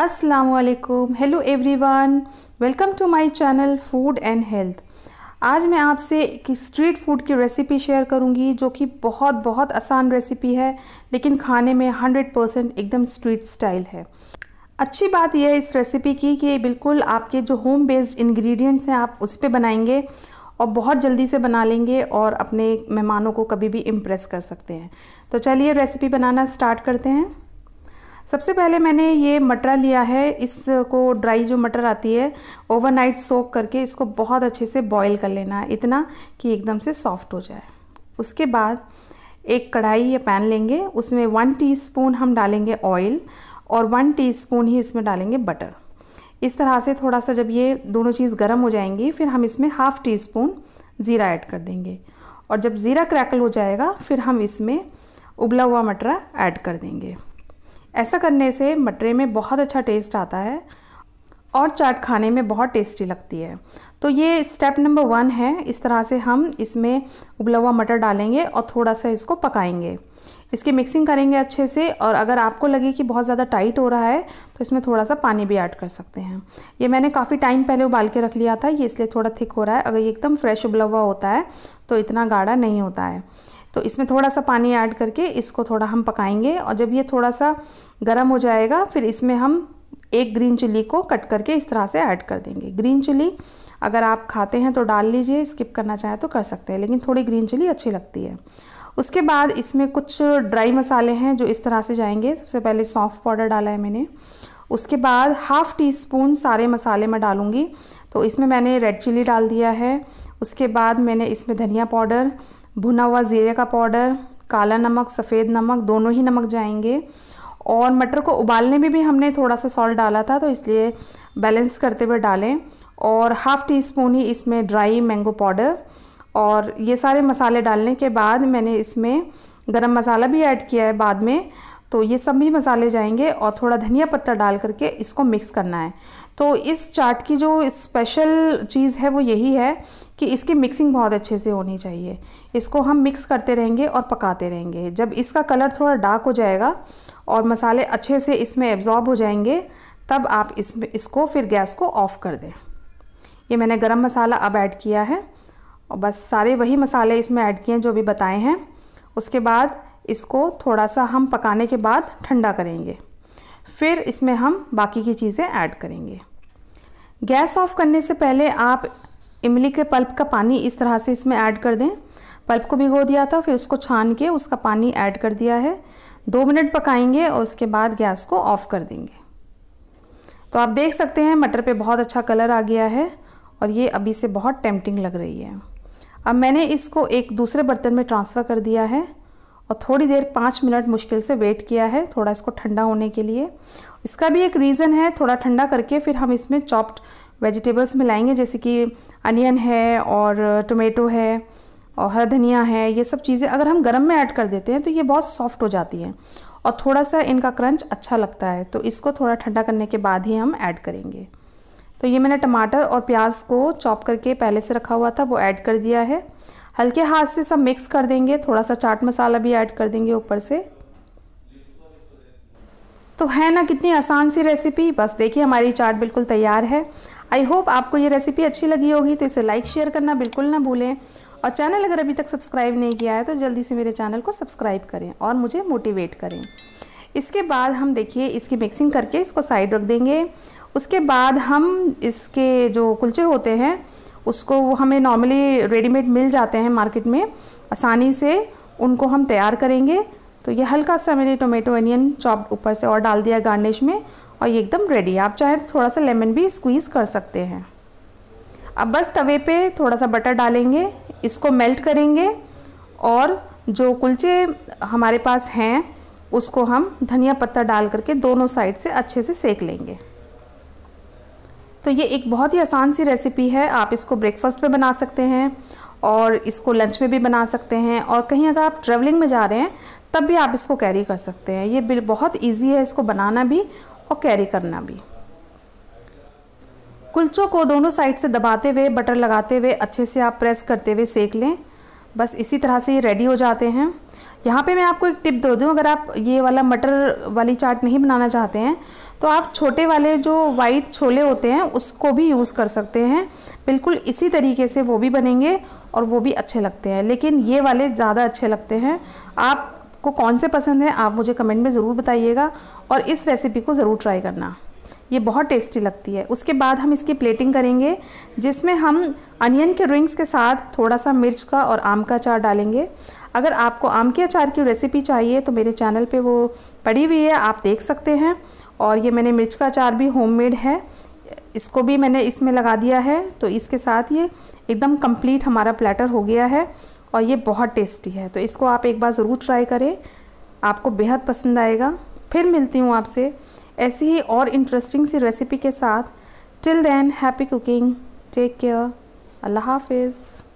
असलकुम hello everyone welcome to my channel food and health आज मैं आपसे एक स्ट्रीट फूड की रेसिपी शेयर करूंगी जो कि बहुत बहुत आसान रेसिपी है लेकिन खाने में 100 परसेंट एकदम स्ट्रीट स्टाइल है अच्छी बात यह है इस रेसिपी की कि बिल्कुल आपके जो होम बेस्ड इन्ग्रीडियंट्स हैं आप उस पर बनाएंगे और बहुत जल्दी से बना लेंगे और अपने मेहमानों को कभी भी इम्प्रेस कर सकते हैं तो चलिए रेसिपी बनाना स्टार्ट करते हैं सबसे पहले मैंने ये मटरा लिया है इसको ड्राई जो मटर आती है ओवरनाइट सोक करके इसको बहुत अच्छे से बॉईल कर लेना है इतना कि एकदम से सॉफ्ट हो जाए उसके बाद एक कढ़ाई या पैन लेंगे उसमें वन टीस्पून हम डालेंगे ऑयल और वन टीस्पून ही इसमें डालेंगे बटर इस तरह से थोड़ा सा जब ये दोनों चीज़ गर्म हो जाएंगी फिर हम इसमें हाफ़ टी स्पून ज़ीरा ऐड कर देंगे और जब ज़ीरा क्रैकल हो जाएगा फिर हम इसमें उबला हुआ मटरा ऐड कर देंगे ऐसा करने से मटरे में बहुत अच्छा टेस्ट आता है और चाट खाने में बहुत टेस्टी लगती है तो ये स्टेप नंबर वन है इस तरह से हम इसमें उबला हुआ मटर डालेंगे और थोड़ा सा इसको पकाएंगे इसकी मिक्सिंग करेंगे अच्छे से और अगर आपको लगे कि बहुत ज़्यादा टाइट हो रहा है तो इसमें थोड़ा सा पानी भी ऐड कर सकते हैं ये मैंने काफ़ी टाइम पहले उबाल के रख लिया था ये इसलिए थोड़ा थिक हो रहा है अगर ये एकदम फ्रेश उबला हुआ होता है तो इतना गाढ़ा नहीं होता है तो इसमें थोड़ा सा पानी ऐड करके इसको थोड़ा हम पकाएंगे और जब ये थोड़ा सा गर्म हो जाएगा फिर इसमें हम एक ग्रीन चिली को कट करके इस तरह से ऐड कर देंगे ग्रीन चिली अगर आप खाते हैं तो डाल लीजिए स्किप करना चाहें तो कर सकते हैं लेकिन थोड़ी ग्रीन चिली अच्छी लगती है उसके बाद इसमें कुछ ड्राई मसाले हैं जो इस तरह से जाएंगे सबसे पहले सौंफ पाउडर डाला है मैंने उसके बाद हाफ़ टी स्पून सारे मसाले मैं डालूँगी तो इसमें मैंने रेड चिली डाल दिया है उसके बाद मैंने इसमें धनिया पाउडर भुना हुआ ज़ीरे का पाउडर काला नमक सफ़ेद नमक दोनों ही नमक जाएंगे और मटर को उबालने में भी, भी हमने थोड़ा सा सॉल्ट डाला था तो इसलिए बैलेंस करते हुए डालें और हाफ़ टी स्पून ही इसमें ड्राई मैंगो पाउडर और ये सारे मसाले डालने के बाद मैंने इसमें गरम मसाला भी ऐड किया है बाद में तो ये सब भी मसाले जाएंगे और थोड़ा धनिया पत्ता डाल करके इसको मिक्स करना है तो इस चाट की जो स्पेशल चीज़ है वो यही है कि इसकी मिक्सिंग बहुत अच्छे से होनी चाहिए इसको हम मिक्स करते रहेंगे और पकाते रहेंगे जब इसका कलर थोड़ा डार्क हो जाएगा और मसाले अच्छे से इसमें एब्जॉर्ब हो जाएंगे तब आप इस इसको फिर गैस को ऑफ़ कर दें ये मैंने गरम मसाला अब ऐड किया है और बस सारे वही मसाले इसमें ऐड किए हैं जो भी बताए हैं उसके बाद इसको थोड़ा सा हम पकाने के बाद ठंडा करेंगे फिर इसमें हम बाकी की चीज़ें ऐड करेंगे गैस ऑफ करने से पहले आप इमली के पल्प का पानी इस तरह से इसमें ऐड कर दें पल्प को भिगो दिया था फिर उसको छान के उसका पानी ऐड कर दिया है दो मिनट पकाएंगे और उसके बाद गैस को ऑफ़ कर देंगे तो आप देख सकते हैं मटर पे बहुत अच्छा कलर आ गया है और ये अभी से बहुत टेम्पटिंग लग रही है अब मैंने इसको एक दूसरे बर्तन में ट्रांसफ़र कर दिया है और थोड़ी देर पाँच मिनट मुश्किल से वेट किया है थोड़ा इसको ठंडा होने के लिए इसका भी एक रीज़न है थोड़ा ठंडा करके फिर हम इसमें चॉप्ड वेजिटेबल्स मिलाएंगे जैसे कि अनियन है और टोमेटो है और हरा धनिया है ये सब चीज़ें अगर हम गर्म में ऐड कर देते हैं तो ये बहुत सॉफ्ट हो जाती हैं और थोड़ा सा इनका क्रंच अच्छा लगता है तो इसको थोड़ा ठंडा करने के बाद ही हम ऐड करेंगे तो ये मैंने टमाटर और प्याज को चॉप करके पहले से रखा हुआ था वो ऐड कर दिया है हल्के हाथ से सब मिक्स कर देंगे थोड़ा सा चाट मसाला भी ऐड कर देंगे ऊपर से तो है ना कितनी आसान सी रेसिपी बस देखिए हमारी चाट बिल्कुल तैयार है आई होप आपको ये रेसिपी अच्छी लगी होगी तो इसे लाइक शेयर करना बिल्कुल ना भूलें और चैनल अगर अभी तक सब्सक्राइब नहीं किया है तो जल्दी से मेरे चैनल को सब्सक्राइब करें और मुझे मोटिवेट करें इसके बाद हम देखिए इसकी मिक्सिंग करके इसको साइड रख देंगे उसके बाद हम इसके जो कुलचे होते हैं उसको वो हमें नॉर्मली रेडीमेड मिल जाते हैं मार्केट में आसानी से उनको हम तैयार करेंगे तो ये हल्का सा मैंने टोमेटो अनियन चॉप्ड ऊपर से और डाल दिया गार्निश में और ये एकदम रेडी आप चाहें तो थोड़ा सा लेमन भी स्क्वीज़ कर सकते हैं अब बस तवे पे थोड़ा सा बटर डालेंगे इसको मेल्ट करेंगे और जो कुलचे हमारे पास हैं उसको हम धनिया पत्ता डाल करके दोनों साइड से अच्छे से सेक लेंगे तो ये एक बहुत ही आसान सी रेसिपी है आप इसको ब्रेकफास्ट में बना सकते हैं और इसको लंच में भी बना सकते हैं और कहीं अगर आप ट्रैवलिंग में जा रहे हैं तब भी आप इसको कैरी कर सकते हैं ये बिल बहुत ईजी है इसको बनाना भी और कैरी करना भी कुलचों को दोनों साइड से दबाते हुए बटर लगाते हुए अच्छे से आप प्रेस करते हुए सेक लें बस इसी तरह से ये रेडी हो जाते हैं यहाँ पे मैं आपको एक टिप दे दूँ अगर आप ये वाला मटर वाली चाट नहीं बनाना चाहते हैं तो आप छोटे वाले जो वाइट छोले होते हैं उसको भी यूज़ कर सकते हैं बिल्कुल इसी तरीके से वो भी बनेंगे और वो भी अच्छे लगते हैं लेकिन ये वाले ज़्यादा अच्छे लगते हैं आपको कौन से पसंद हैं आप मुझे कमेंट में ज़रूर बताइएगा और इस रेसिपी को ज़रूर ट्राई करना ये बहुत टेस्टी लगती है उसके बाद हम इसकी प्लेटिंग करेंगे जिसमें हम अनियन के रिंग्स के साथ थोड़ा सा मिर्च का और आम का अचार डालेंगे अगर आपको आम के अचार की रेसिपी चाहिए तो मेरे चैनल पे वो पड़ी हुई है आप देख सकते हैं और ये मैंने मिर्च का अचार भी होममेड है इसको भी मैंने इसमें लगा दिया है तो इसके साथ ये एकदम कंप्लीट हमारा प्लेटर हो गया है और ये बहुत टेस्टी है तो इसको आप एक बार ज़रूर ट्राई करें आपको बेहद पसंद आएगा फिर मिलती हूँ आपसे ऐसी ही और इंटरेस्टिंग सी रेसिपी के साथ till then happy cooking take care अल्लाह हाफिज़